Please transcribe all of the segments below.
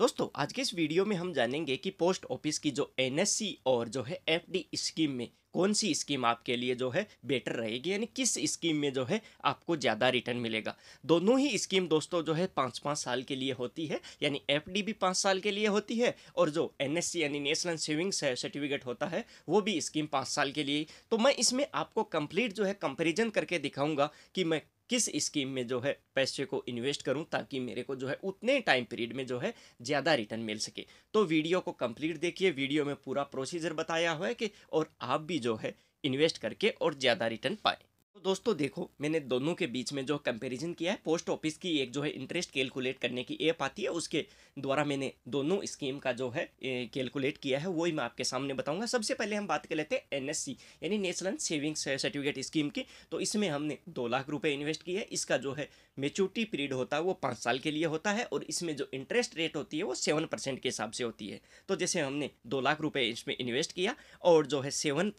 दोस्तों आज के इस वीडियो में हम जानेंगे कि पोस्ट ऑफिस की जो एन और जो है एफ स्कीम में कौन सी स्कीम आपके लिए जो है बेटर रहेगी यानी किस स्कीम में जो है आपको ज़्यादा रिटर्न मिलेगा दोनों ही स्कीम दोस्तों जो है पाँच पाँच साल के लिए होती है यानी एफ भी पाँच साल के लिए होती है और जो एन यानी नेशनल सेविंग्स है सर्टिफिकेट होता है वो भी स्कीम पाँच साल के लिए तो मैं इसमें आपको कंप्लीट जो है कंपेरिजन करके दिखाऊंगा कि मैं किस स्कीम में जो है पैसे को इन्वेस्ट करूं ताकि मेरे को जो है उतने टाइम पीरियड में जो है ज़्यादा रिटर्न मिल सके तो वीडियो को कंप्लीट देखिए वीडियो में पूरा प्रोसीजर बताया हुआ है कि और आप भी जो है इन्वेस्ट करके और ज़्यादा रिटर्न पाएँ तो दोस्तों देखो मैंने दोनों के बीच में जो कंपैरिजन किया है पोस्ट ऑफिस की एक जो है इंटरेस्ट कैलकुलेट करने की ऐप आती है उसके द्वारा मैंने दोनों स्कीम का जो है कैलकुलेट किया है वही मैं आपके सामने बताऊंगा सबसे पहले हम बात कर लेते हैं एन यानी नेशनल सेविंग्स सर्टिफिकेट स्कीम की तो इसमें हमने दो लाख रुपये इन्वेस्ट किया है इसका जो है मेच्योरिटी पीरियड होता है वो पाँच साल के लिए होता है और इसमें जो इंटरेस्ट रेट होती है वो सेवन परसेंट के हिसाब से होती है तो जैसे हमने दो लाख रुपये इसमें इन्वेस्ट किया और जो है सेवन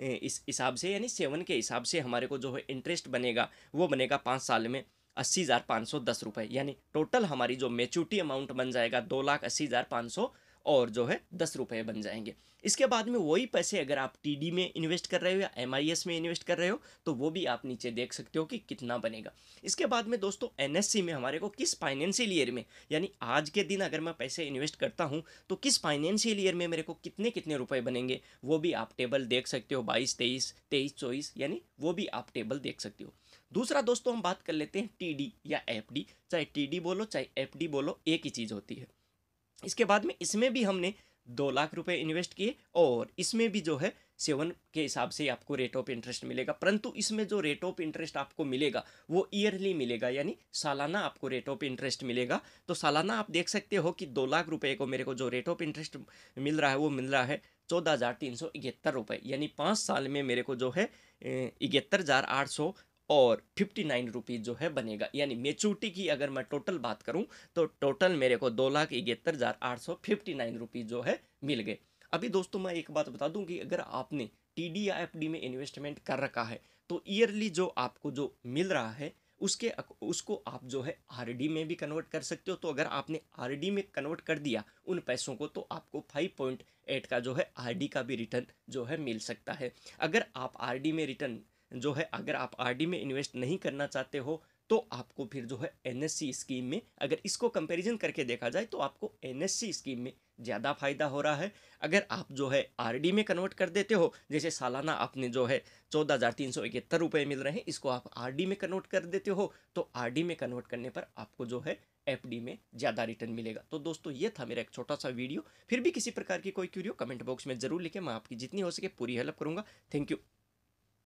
इस हिसाब से यानी सेवन के हिसाब से हमारे को जो है इंटरेस्ट बनेगा वो बनेगा पाँच साल में अस्सी हज़ार पाँच सौ दस रुपये यानी टोटल हमारी जो मेच्योरिटी अमाउंट बन जाएगा दो लाख अस्सी हज़ार पाँच सौ और जो है दस रुपये बन जाएंगे इसके बाद में वही पैसे अगर आप टी में इन्वेस्ट कर रहे हो या एम में इन्वेस्ट कर रहे हो तो वो भी आप नीचे देख सकते हो कि कितना बनेगा इसके बाद में दोस्तों एन में हमारे को किस फाइनेंशियल ईयर में यानी आज के दिन अगर मैं पैसे इन्वेस्ट करता हूँ तो किस फाइनेंशियल ईयर में मेरे को कितने कितने रुपए बनेंगे वो भी आप टेबल देख सकते हो बाईस तेईस तेईस चौबीस यानी वो भी आप टेबल देख सकते हो दूसरा दोस्तों हम बात कर लेते हैं टी या एफ चाहे टी बोलो चाहे एफ बोलो एक ही चीज़ होती है इसके बाद में इसमें भी हमने दो लाख रुपए इन्वेस्ट किए और इसमें भी जो है सेवन के हिसाब से आपको रेट ऑफ इंटरेस्ट मिलेगा परंतु इसमें जो रेट ऑफ इंटरेस्ट आपको मिलेगा वो ईयरली मिलेगा यानी सालाना आपको रेट ऑफ इंटरेस्ट मिलेगा तो सालाना आप देख सकते हो कि दो लाख रुपए को मेरे को जो रेट ऑफ इंटरेस्ट मिल रहा है वो मिल रहा है चौदह हज़ार तीन सौ इकहत्तर रुपये यानी पाँच साल में मेरे को जो है इकहत्तर हज़ार आठ सौ और फिफ्टी नाइन रुपीज़ जो है बनेगा यानी मेचोरिटी की अगर मैं टोटल बात करूं तो टोटल मेरे को दो लाख इकहत्तर हज़ार आठ सौ फिफ्टी नाइन रुपीज़ जो है मिल गए अभी दोस्तों मैं एक बात बता दूं कि अगर आपने टी डी या एफ डी में इन्वेस्टमेंट कर रखा है तो ईयरली जो आपको जो मिल रहा है उसके उसको आप जो है आर डी में भी कन्वर्ट कर सकते हो तो अगर आपने आर डी में कन्वर्ट कर दिया उन पैसों को तो आपको फाइव पॉइंट एट का जो है आर डी का भी रिटर्न जो है मिल सकता है अगर आप आर डी में रिटर्न जो है अगर आप आरडी में इन्वेस्ट नहीं करना चाहते हो तो आपको फिर जो है एनएससी स्कीम में अगर इसको कंपैरिजन करके देखा जाए तो आपको एनएससी स्कीम में ज़्यादा फायदा हो रहा है अगर आप जो है आरडी में कन्वर्ट कर देते हो जैसे सालाना आपने जो है चौदह हज़ार तीन सौ इकहत्तर रुपये मिल रहे हैं इसको आप आरडी में कन्वर्ट कर देते हो तो आरडी में कन्वर्ट करने पर आपको जो है एफडी में ज़्यादा रिटर्न मिलेगा तो दोस्तों ये था मेरा एक छोटा सा वीडियो फिर भी किसी प्रकार की कोई क्यूरियो कमेंट बॉक्स में जरूर लिखे मैं आपकी जितनी हो सके पूरी हेल्प करूँगा थैंक यू